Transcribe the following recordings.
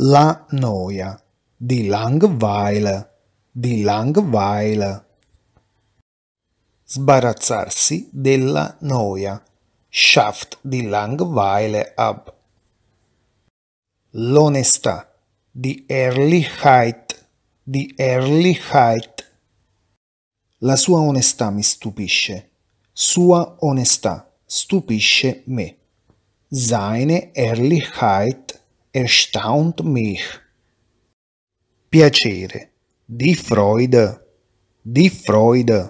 La noia di Langweile, di Langweile. Sbarazzarsi della noia. Schaft di Langweile ab. L'onestà di Ehrlichkeit, di Ehrlichkeit. La sua onestà mi stupisce. Sua onestà stupisce me. Seine Ehrlichkeit erstaunt mich. Piacere, di Freude. di Freude.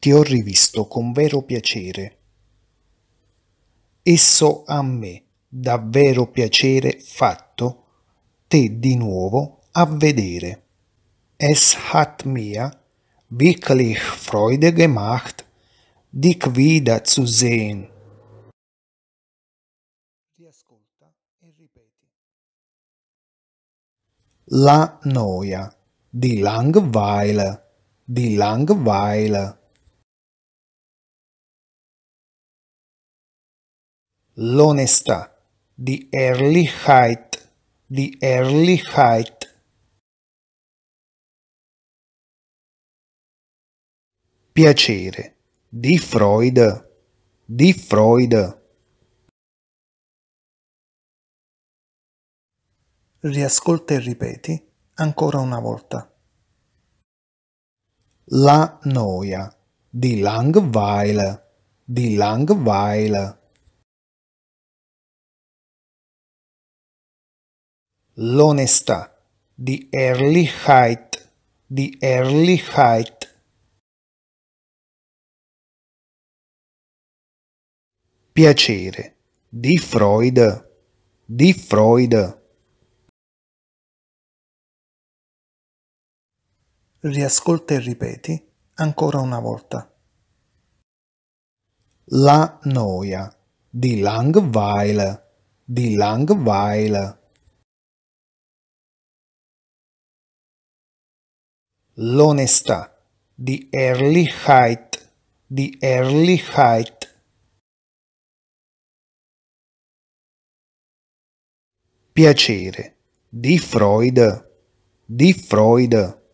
Ti ho rivisto con vero piacere. Esso a me, davvero piacere fatto, te di nuovo a vedere. Es hat mir wirklich Freude gemacht, dich wieder zu sehen. e ripeti. La noia di Langweile, di Langweile. L'onestà di Ehrlichkeit, di Ehrlichkeit. Piacere di Freud, di Freud. riascolta e ripeti ancora una volta. La noia di Langweile, di Langweile. L'onestà di Ehrlichkeit, di Ehrlichkeit. Piacere di Freud, di Freud. riascolta e ripeti ancora una volta. La noia di Langweil di Langweil L'onestà di Ehrlichkeit, di Ehrlichkeit. Piacere di Freud, di Freud.